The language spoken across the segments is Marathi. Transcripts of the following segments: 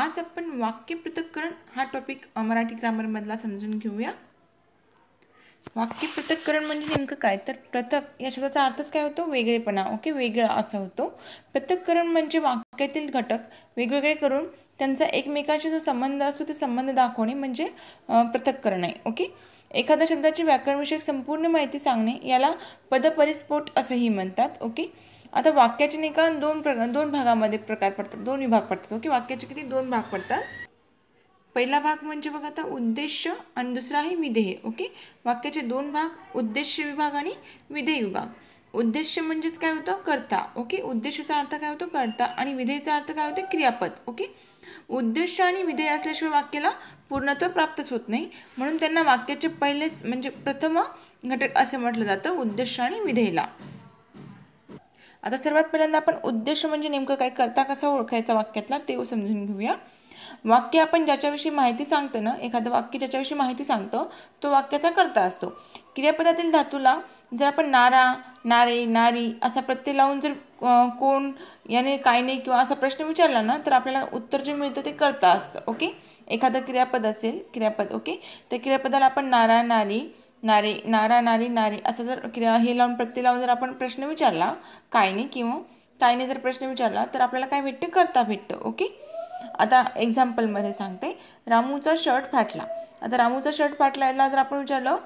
आज आपण वाक्य पृथक्करण हा टॉपिक मराठी ग्रामरमधला समजून घेऊया वाक्य पृथक्करण म्हणजे नेमकं काय तर पृथक या शब्दाचा अर्थच काय होतो वेगळेपणा ओके वेगळा असा होतो पृथक्करण म्हणजे वाक्यातील घटक वेगवेगळे करून त्यांचा एकमेकाशी जो संबंध असतो ते संबंध दाखवणे म्हणजे पृथक्करण आहे ओके एखाद्या शब्दाची व्याकरणविषयक संपूर्ण माहिती सांगणे याला पदपरिस्फोट असंही म्हणतात ओके आता वाक्याचे निकाल दोन दोन भागामध्ये प्रकार पडतात दोन विभाग पडतात ओके वाक्याचे किती दोन भाग पडतात पहिला भाग म्हणजे बघा आता उद्देश आणि दुसरा आहे विधेय ओके वाक्याचे दोन भाग उद्देश विभाग आणि विधेय विभाग उद्देश म्हणजेच काय होतं कर्ता ओके उद्देशाचा अर्थ काय होतो कर्ता आणि विधेयचा अर्थ काय होतं क्रियापद ओके उद्देश आणि विधेय असल्याशिवाय वाक्याला पूर्णत्व प्राप्तच होत नाही म्हणून त्यांना वाक्याचे पहिले म्हणजे प्रथम घटक असे म्हटलं जातं उद्देश आणि विधेयला आता सर्वात पहिल्यांदा आपण उद्देश म्हणजे नेमकं काय करता कसा ओळखायचा वाक्यातला ते समजून घेऊया वाक्य आपण ज्याच्याविषयी माहिती सांगतो ना एखादं वाक्य ज्याच्याविषयी माहिती सांगतो तो वाक्याचा करता असतो क्रियापदातील धातूला जर आपण नारा नारे नारी असा प्रत्यय लावून जर कोण याने काय नाही किंवा असा प्रश्न विचारला ना तर आपल्याला उत्तर जे मिळतं ते करता असतं ओके एखादं क्रियापद असेल क्रियापद ओके त्या क्रियापदाला आपण नारा नारी नारे नारा नारी नारी असा जर क्रिया हे लावून प्रत्यय लावून जर आपण प्रश्न विचारला काय नाही किंवा ताईने जर प्रश्न विचारला तर आपल्याला काय भेटतं करता भेटतं ओके आता एक्झाम्पलमध्ये सांगते रामूचा शर्ट फाटला आता रामूचा शर्ट फाटलायला तर आपण विचारलं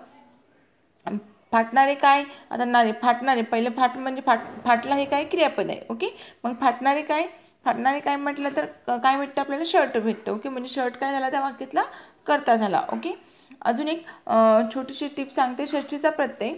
फाटणारे काय आता नारे फाटणारे पहिले फाट म्हणजे फाट फाटला हे काय क्रियापद आहे ओके मग फाटणारे काय फाटणारे काय म्हटलं तर काय भेटतं आपल्याला शर्ट भेटतं ओके म्हणजे शर्ट काय झाला त्या वाक्यातला करता झाला ओके अजून एक छोटीशी टिप सांगते षष्टीचा प्रत्यय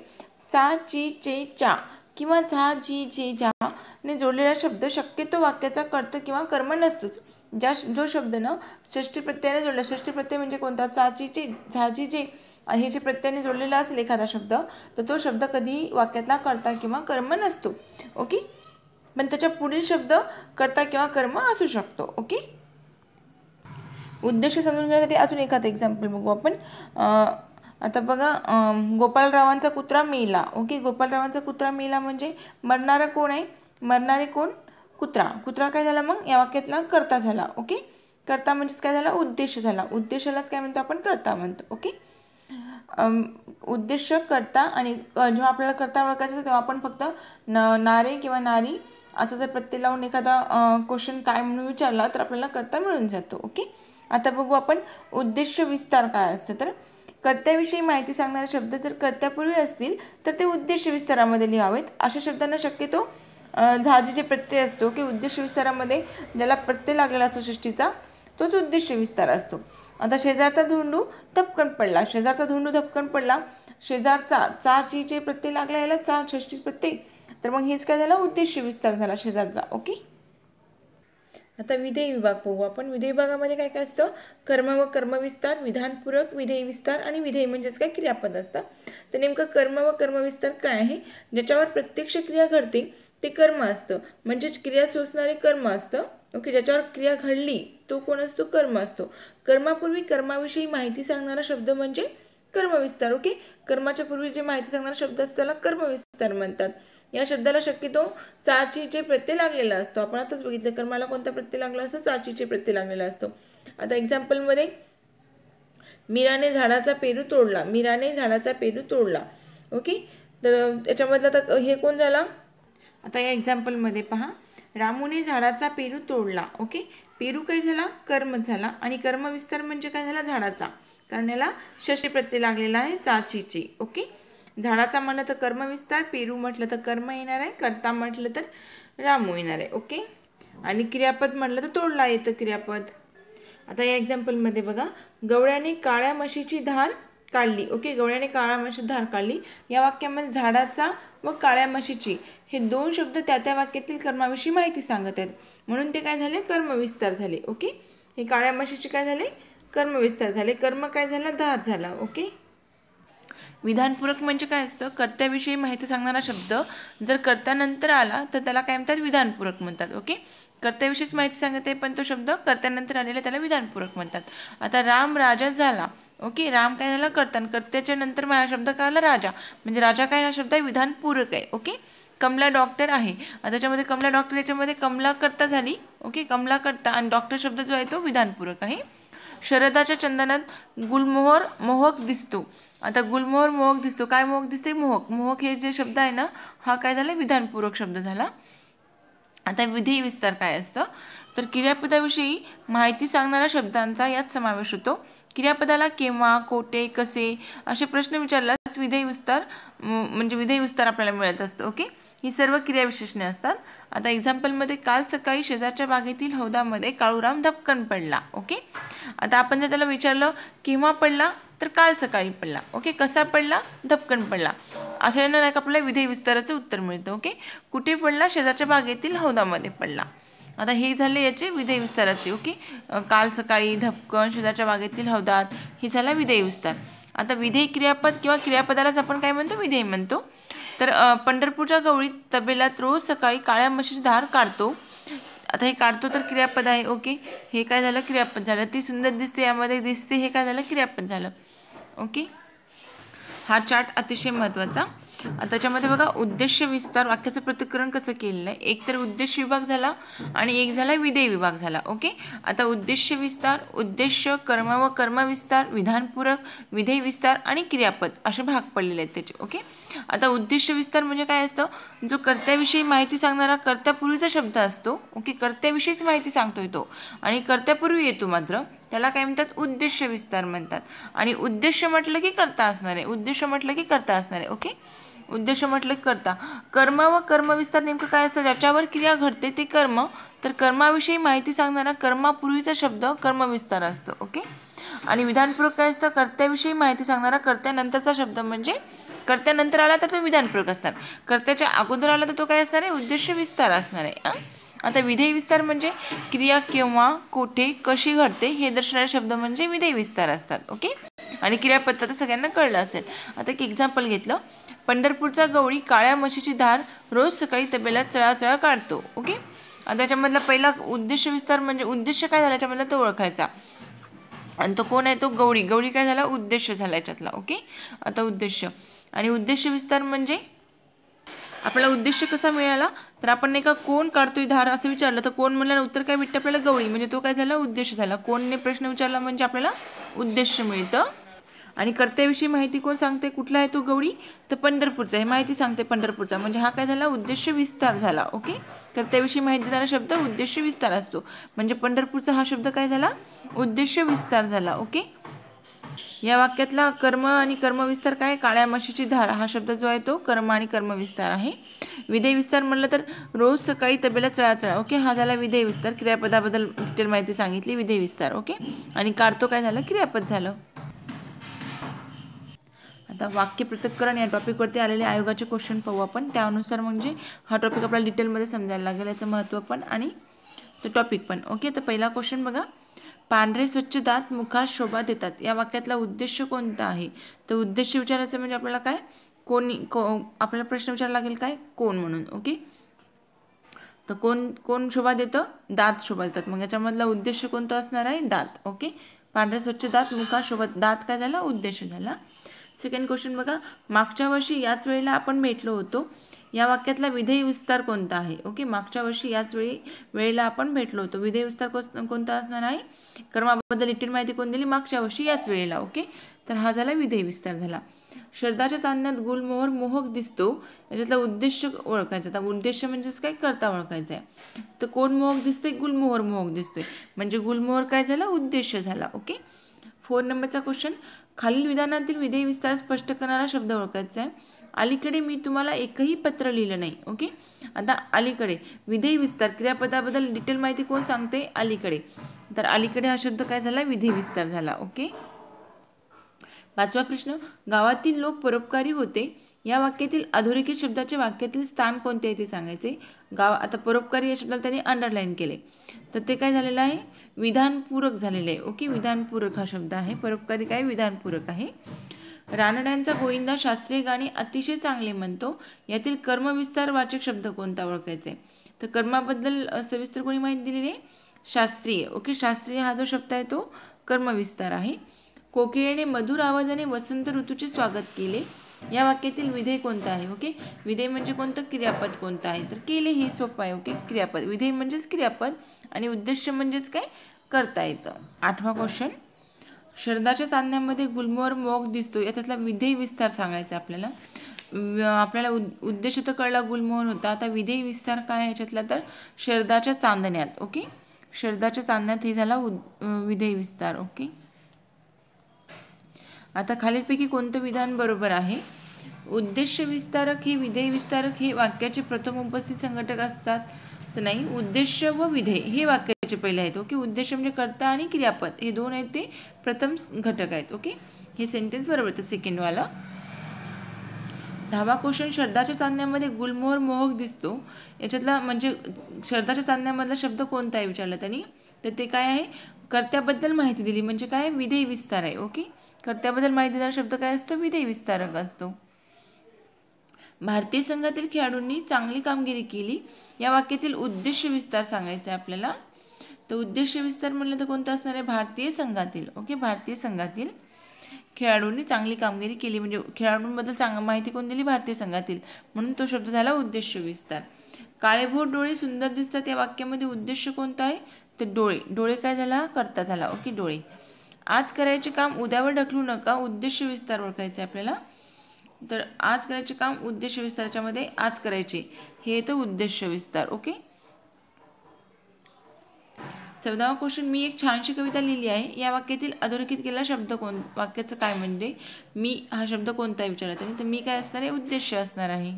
चा ची चे चा किंवा झा जी जे झाने जोडलेला शब्द शक्यतो वाक्याचा कर्त किंवा कर्म नसतोच ज्या जो शब्द ना षष्टी प्रत्ययाने जोडला षष्टी प्रत्यय म्हणजे कोणता चाची जे जी जे हे जे प्रत्ययाने जोडलेला असेल एखादा शब्द तर तो शब्द कधी वाक्यातला कर्ता किंवा कर्म नसतो ओके पण त्याच्या पुढील शब्द कर्ता किंवा कर्म असू शकतो ओके उद्देश समजून घेण्यासाठी अजून एखादं एक्झाम्पल बघू आपण आता बघा गोपाळरावांचा कुत्रा मेला ओके गोपाळरावांचा कुत्रा मेला म्हणजे मरणारा कोण आहे मरणारे कोण कुत्रा कुत्रा काय झाला मग या वाक्यातला करता झाला ओके करता म्हणजेच काय झाला उद्देश झाला उद्देशालाच काय म्हणतो आपण करता म्हणतो ओके उद्देश करता आणि जेव्हा आपल्याला करता ओळखायचं तेव्हा आपण फक्त न नारे किंवा नारी असं जर प्रत्येक लावून एखादा क्वेश्चन काय म्हणून विचारला तर आपल्याला करता मिळून जातो ओके आता बघू आपण उद्देश विस्तार काय असतं तर कर्त्याविषयी माहिती सांगणारे शब्द जर कर्त्यापूर्वी असतील तर ते उद्देश विस्तारामध्ये लिहावेत अशा शब्दांना शक्यतो झाजी जे प्रत्यय असतो की उद्देश विस्तारामध्ये ज्याला प्रत्यय लागलेला असतो सृष्टीचा तोच उद्देश विस्तार असतो आता शेजारचा धोंडू धपकन पडला शेजारचा धोंडू धपकन पडला शेजारचा चाची जे प्रत्यय लागला याला चा षष्टी प्रत्यय तर मग हेच काय झालं उद्देश विस्तार झाला शेजारचा ओके आता विधेय विभाग पाहू आपण विधेय विभागामध्ये काय काय असतं कर्म व कर्मविस्तार विधानपूरक विधेय विस्तार आणि विधेय म्हणजेच काय क्रियापद असतं तर नेमकं कर्म व कर्मविस्तार काय आहे ज्याच्यावर प्रत्यक्ष क्रिया घडते ते कर्म असतं म्हणजेच क्रिया सोसणारे कर्म असतं ओके ज्याच्यावर क्रिया घडली तो कोण असतो कर्म असतो कर्मापूर्वी कर्माविषयी माहिती सांगणारा शब्द म्हणजे कर्मविस्तार ओके कर्माच्या पूर्वी जे माहिती सांगणारा शब्द असतो त्याला कर्मविस्तार म्हणतात या शब्दाला शक्यतो चाचीचे प्रत्यय लागलेला असतो आपण आताच बघितलं कर्माला कोणता प्रत्यय लागला असतो चाचीचे प्रत्यय लागलेला असतो आता एक्झाम्पलमध्ये मीराने झाडाचा पेरू तोडला मीराने झाडाचा पेरू तोडला ओके तर याच्यामधलं आता हे कोण झाला आता या एक्झाम्पलमध्ये पहा रामूने झाडाचा पेरू तोडला ओके पेरू काय झाला कर्म झाला आणि कर्मविस्तार म्हणजे काय झाला झाडाचा कारण याला शशीप्रती लागलेला आहे चाचीची ओके झाडाचा म्हणलं तर कर्मविस्तार पेरू म्हटलं तर कर्म येणार आहे कर्ता म्हटलं तर रामू येणार आहे ओके आणि क्रियापद म्हटलं तर तोडला येतं क्रियापद आता या एक्झाम्पलमध्ये बघा गवळ्याने काळ्या म्हशीची धार काढली ओके गवळ्याने काळ्या म्हशी धार काढली या वाक्यामध्ये झाडाचा व काळ्या म्हशीची हे दोन शब्द त्या त्या वाक्यातील कर्माविषयी माहिती सांगत आहेत म्हणून ते काय झाले कर्मविस्तार झाले ओके हे काळ्या म्हशीची काय झाले कर्मविस्तार झाले कर्म काय झाला धार झाला ओके विधानपूरक म्हणजे काय असतं कर्त्याविषयी माहिती सांगणारा शब्द जर कर्त्यानंतर आला तर त्याला काय म्हणतात विधानपूरक म्हणतात ओके कर्त्याविषयीच माहिती सांगत आहे पण तो शब्द कर्त्यानंतर आलेला त्याला विधानपूरक म्हणतात आता राम राजा झाला ओके राम काय झाला कर्ता कर्त्याच्या नंतर हा शब्द काय आला राजा म्हणजे राजा काय हा शब्द आहे विधानपूरक आहे ओके कमला डॉक्टर आहे आता त्याच्यामध्ये कमला डॉक्टर याच्यामध्ये कमला कर्ता झाली ओके कमला कर्ता आणि डॉक्टर शब्द जो आहे तो विधानपूरक आहे शरदाच्या चंदनात गुलमोहर मोहक दिसतो आता गुलमोहर मोहक दिसतो काय मोहक दिसते मोहक मोहक हे जे शब्द आहे ना हा काय झाला विधानपूर्वक शब्द झाला आता विधी विस्तार काय असतं तर क्रियापदाविषयी माहिती सांगणाऱ्या शब्दांचा यात समावेश होतो क्रियापदाला केव्हा कोठे कसे असे प्रश्न विचारल्यास विधेय विस्तार म्हणजे विधेय विस्तार आपल्याला मिळत असतो ओके ही सर्व क्रियाविशेषणे असतात आता एक्झाम्पलमध्ये काल सकाळी शेजारच्या बागेतील हौदामध्ये काळूराम धपकन पडला ओके आता आपण जर त्याला विचारलं केव्हा पडला तर काल सकाळी पडला ओके कसा पडला धपकन पडला अशा नाही आपल्याला विधेय विस्ताराचं उत्तर मिळतं ओके कुठे पडला शेजारच्या बागेतील हौदामध्ये पडला आता हे झाले याचे विधेय विस्ताराचे ओके काल सकाळी धपकन शेजारच्या बागेतील हौदात हे झाला विधेय विस्तार आता विधेय क्रियापद किंवा क्रियापदालाच आपण काय म्हणतो विधेय म्हणतो तर पंढरपूरच्या गवळीत तबेलात रोज सकाळी काळ्या म्हशीची धार काढतो आता हे काढतो तर क्रियापद आहे ओके हे काय झालं क्रियापद झालं ती सुंदर दिसते यामध्ये दिसते हे काय झालं क्रियापद झालं ओके हा चार्ट अतिशय महत्त्वाचा त्याच्यामध्ये बघा उद्देश विस्तार वाक्याचं प्रतिकरण कसं केलेलं आहे एक तर उद्देश विभाग झाला आणि एक झाला विधेय विभाग झाला ओके आता उद्देश विस्तार उद्देश कर्म व कर्मविस्तार विधानपूरक विधेय विस्तार आणि क्रियापद असे भाग पडलेले आहेत त्याचे ओके आता उद्देश विस्तार म्हणजे काय असतं जो कर्त्याविषयी माहिती सांगणारा कर्त्यापूर्वीचा शब्द असतो ओके कर्त्याविषयीच माहिती सांगतोय तो आणि कर्त्यापूर्वी येतो मात्र त्याला काय म्हणतात उद्देश विस्तार म्हणतात आणि उद्देश म्हटलं की करता असणार आहे उद्देश म्हटलं की करता असणार आहे ओके उद्देश म्हटलं करता कर्म व कर्मविस्तार नेमकं काय असतं ज्याच्यावर क्रिया घडते ते कर्म तर कर्माविषयी माहिती सांगणारा कर्मापूर्वीचा शब्द कर्मविस्तार असतो ओके आणि विधानपूर्वक काय असतं कर्त्याविषयी माहिती सांगणारा कर्त्यानंतरचा शब्द म्हणजे कर्त्यानंतर आला तर तो विधानपूर्वक असणार कर्त्याच्या अगोदर आला तर तो काय असणार आहे उद्देश विस्तार असणार आहे आता विधेय विस्तार म्हणजे क्रिया केव्हा कोठे कशी घडते हे दर्शणारे शब्द म्हणजे विधेय विस्तार असतात ओके आणि क्रियापत्र तर सगळ्यांना कळलं असेल आता एक एक्झाम्पल घेतलं पंढरपूरचा गवळी काळ्या म्हशीची धार रोज सकाळी तबेला चळाचळा काढतो ओके त्याच्यामधला पहिला उद्देश विस्तार म्हणजे उद्देश काय झाला याच्यामधला तो ओळखायचा आणि तो कोण आहे तो गवळी गवळी काय झाला उद्देश झाला याच्यातला ओके आता उद्देश आणि उद्देश विस्तार म्हणजे आपल्याला उद्देश कसा मिळाला तर आपण नाही का कोण काढतोय धार असं विचारलं तर कोण म्हणलं उत्तर काय भेटतं आपल्याला गवळी म्हणजे तो काय झाला उद्देश झाला कोणने प्रश्न विचारला म्हणजे आपल्याला उद्देश मिळतं आणि कर्त्याविषयी माहिती कोण सांगते कुठला आहे तो गवळी तर पंढरपूरचा हे माहिती सांगते पंढरपूरचा म्हणजे हा काय झाला उद्देश विस्तार झाला ओके कर्त्याविषयी माहिती देणारा शब्द उद्देश विस्तार असतो म्हणजे पंढरपूरचा हा शब्द काय झाला उद्देश विस्तार झाला ओके या वाक्यातला कर्म आणि कर्मविस्तार काय काळ्या म्हशीची धार हा शब्द जो आहे तो कर्म आणि कर्मविस्तार आहे विधेय विस्तार म्हटलं तर रोज सकाळी तबेला चळा ओके हा झाला विधेय विस्तार क्रियापदाबद्दल डिटेल माहिती सांगितली विधेय विस्तार ओके आणि काढतो काय झालं क्रियापद झालं आता वाक्य पृथक्करण या टॉपिकवरती आलेले आयोगाचे क्वेश्चन पाहू आपण त्यानुसार म्हणजे हा टॉपिक आपल्याला डिटेलमध्ये समजायला लागेल याचं महत्त्व पण आणि तो टॉपिक पण ओके तर पहिला क्वेश्चन बघा पांढरे स्वच्छ दात मुखास शोभा देतात या वाक्यातला उद्देश कोणता आहे तर उद्देश विचारायचं म्हणजे आपल्याला काय कोणी को आपल्याला प्रश्न विचारायला लागेल काय कोण म्हणून ओके तर कोण कोण शोभा देतं दात शोभा देतात मग याच्यामधला उद्देश कोणता असणार आहे दात ओके पांढरे स्वच्छ दात मुखात शोभा दात काय झाला उद्देश झाला सेकंड क्वेश्चन बघा मागच्या वर्षी याच वेळेला आपण भेटलो होतो या वाक्यातला विधेय विस्तार कोणता आहे ओके मागच्या वर्षी याच वेळी वेळेला आपण भेटलो होतो विधेय विस्तार कोणता असणार आहे कर्माबद्दल लिटिल माहिती कोण दिली मागच्या वर्षी याच वेळेला ओके तर हा झाला विधेय विस्तार झाला श्रद्धाच्या चांदण्यात गुलमोहर मोहक दिसतो याच्यातला उद्देश ओळखायचा आता उद्देश म्हणजेच काय करता ओळखायचा आहे तर कोण मोहक दिसतोय गुलमोहर मोहक दिसतोय म्हणजे गुलमोहर काय झाला उद्देश झाला ओके फोर नंबरचा क्वेश्चन खालील विधानातील विधेय विस्तार स्पष्ट करणारा शब्द ओळखायचा आहे अलीकडे मी तुम्हाला एकही पत्र लिहिलं नाही ओके आता अलीकडे विधेय विस्तार क्रियापदाबद्दल डिटेल माहिती कोण सांगते अलीकडे तर अलीकडे हा शब्द काय झाला विधेय विस्तार झाला ओके पाचवा प्रश्न गावातील लोक परोपकारी होते या वाक्यातील अधोरेखित शब्दाचे वाक्यातील स्थान कोणते आहे ते सांगायचे गाव आता परोपकारी या शब्दाला त्यांनी अंडरलाईन केले तर ते काय झालेलं आहे विधानपूरक झालेलं आहे ओके विधानपूरक हा शब्द आहे परोपकारी काय विधानपूरक आहे रानड्यांचा गोविंदा शास्त्रीय गाणी अतिशय चांगले म्हणतो यातील कर्मविस्तार वाचक शब्द कोणता ओळखायचा आहे तर कर्माबद्दल सविस्तर कोणी माहिती दिलेली आहे शास्त्रीय ओके शास्त्रीय हा जो शब्द आहे तो कर्मविस्तार आहे कोकिळेने मधुर आवाजाने वसंत ऋतूचे स्वागत केले या वाक्यातील विधेय कोणता आहे ओके विधेय म्हणजे कोणतं क्रियापद कोणतं आहे तर केले हे सोपं आहे ओके क्रियापद विधेय म्हणजेच क्रियापद आणि उद्देश म्हणजेच काय करता येतं आठवा क्वेश्चन शरदाच्या चांदण्यामध्ये गुलमोहर मोग दिसतो याच्यातला विधेय विस्तार सांगायचा आपल्याला आपल्याला उद्देश तर कळला गुलमोहर होता आता विधेय विस्तार काय याच्यातला तर शरदाच्या चांदण्यात ओके शरदाच्या चांदण्यात हे झाला विधेय विस्तार ओके आता खालीलपैकी कोणतं विधान बरोबर आहे उद्देश विस्तारक हे विधेय विस्तारक हे वाक्याचे प्रथम उपस्थित संघटक असतात तर नाही उद्देश व विधेय हे वाक्याचे पहिले आहेत ओके उद्देश म्हणजे कर्ता आणि क्रियापद हे दोन आहेत ते प्रथम घटक आहेत ओके हे सेंटेन्स बरोबर तर सेकंडवाला धावा क्वेश्चन श्रद्धाच्या चांदण्यामध्ये गुलमोहर मोहक दिसतो याच्यातला म्हणजे श्रद्धाच्या चांदण्यामधला शब्द कोणता आहे विचारला त्यांनी तर ते काय आहे कर्त्याबद्दल माहिती दिली म्हणजे काय विधेय विस्तार आहे ओके कर्त्याबद्दल माहिती देणारा शब्द काय असतो विधेय विस्तारक असतो भारतीय संघातील खेळाडूंनी चांगली कामगिरी केली या वाक्यातील उद्देश विस्तार सांगायचा आहे आपल्याला तर उद्देश विस्तार म्हणलं तर कोणता असणार आहे भारतीय संघातील ओके भारतीय संघातील खेळाडूंनी चांगली कामगिरी केली म्हणजे खेळाडूंबद्दल चांग माहिती कोण दिली भारतीय संघातील म्हणून तो शब्द झाला उद्देश विस्तार काळेभोर डोळे सुंदर दिसतात या वाक्यामध्ये उद्देश कोणता आहे तर डोळे डोळे काय झाला करता झाला ओके डोळे आज करायचे काम उद्यावर ढकलू नका उद्देश विस्तार ओळखायचे आपल्याला तर आज करायचे काम उद्देश विस्ताराच्यामध्ये आज करायचे हे तर उद्देश विस्तार ओके चौदावा क्वेश्चन मी एक छानशी कविता लिहिली आहे या वाक्यातील अधोरेखित केलेला शब्द कोण वाक्याचं काय म्हणजे मी हा शब्द कोणता आहे विचारत आहे तर मी काय असणार आहे उद्देश असणार आहे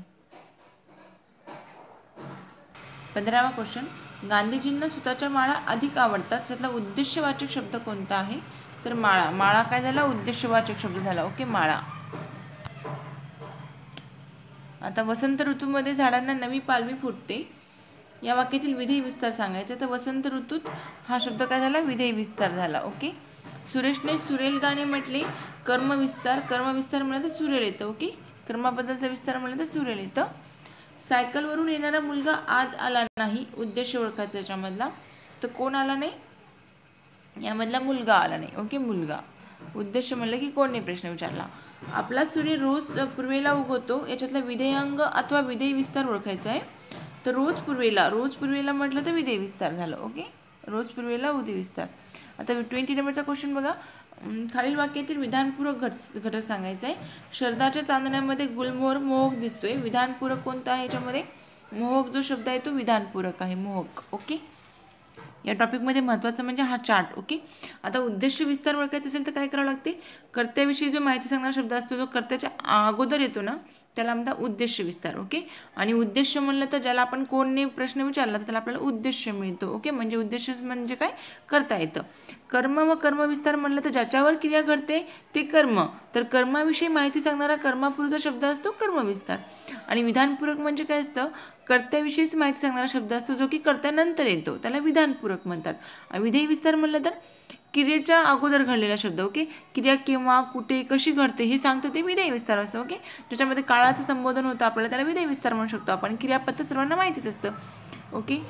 पंधरावा क्वेश्चन गांधीजींना सुताच्या माळा अधिक आवडतात त्यातला उद्देशवाचक शब्द कोणता आहे तर माळा माळा काय झाला उद्देशवाचक शब्द झाला ओके माळा आता वसंत ऋतूमध्ये झाडांना नवी पालवी फुटते या वाक्यातील विधेय विस्तार सांगायचा तर वसंत ऋतूत हा शब्द काय झाला विधेय विस्तार झाला ओके सुरेशने सुरेल गाणे म्हटले कर्मविस्तार कर्मविस्तार म्हणलं तर सुरेल येतं ओके कर्माबद्दलचा विस्तार म्हणलं तर सुरेल येतं सायकलवरून येणारा मुलगा आज आला नाही उद्देश ओळखायचा याच्यामधला तर कोण आला नाही यामधला मुलगा आला नाही ओके मुलगा उद्देश म्हणलं की कोणने प्रश्न विचारला आपला सूर्य रोज पूर्वेला उगवतो याच्यातला विधेयंग अथवा विधेय विस्तार ओळखायचा आहे तर रोज पूर्वेला रोज पूर्वेला म्हटलं तर विधेय विस्तार झालं ओके रोज पूर्वेला उदय विस्तार आता ट्वेंटी नंबरचा क्वेश्चन बघा खालील वाक्यातील विधानपूरक घट घटक सांगायचा आहे शरदाच्या चांदण्यामध्ये गुलमोहर मोहक दिसतोय विधानपूरक कोणता आहे याच्यामध्ये मोहक जो शब्द आहे तो विधानपूरक आहे मोहक ओके या टॉपिकमध्ये महत्त्वाचं म्हणजे हा चार्ट ओके आता उद्देश विस्तार ओळखायचा असेल तर काय करावं लागते कर्त्याविषयी जो माहिती सांगणारा शब्द असतो जो कर्त्याच्या अगोदर येतो ना त्याला म्हणतात उद्देश विस्तार ओके आणि उद्देश म्हणलं तर ज्याला आपण कोणने प्रश्न विचारला तर त्याला आपल्याला उद्देश मिळतो ओके म्हणजे उद्देश म्हणजे काय करता येतं कर्म व कर्मविस्तार म्हणलं तर ज्याच्यावर क्रिया घडते ते कर्म तर कर्माविषयी माहिती सांगणारा कर्मापूर्वचा शब्द असतो कर्मविस्तार आणि विधानपूरक म्हणजे काय असतं कर्त्याविषयीच माहिती सांगणारा शब्द असतो जो की कर्त्यानंतर येतो त्याला विधानपूरक म्हणतात विधेय विस्तार म्हणलं तर क्रियेच्या अगोदर घडलेला शब्द ओके क्रिया केव्हा कुठे कशी घडते हे सांगतो ते विधेय विस्तार असतो ओके ज्याच्यामध्ये काळाचं संबोधन होतं आपल्याला त्याला विधेय विस्तार म्हणू शकतो आपण क्रियापत्र सर्वांना माहितीच असतं ओके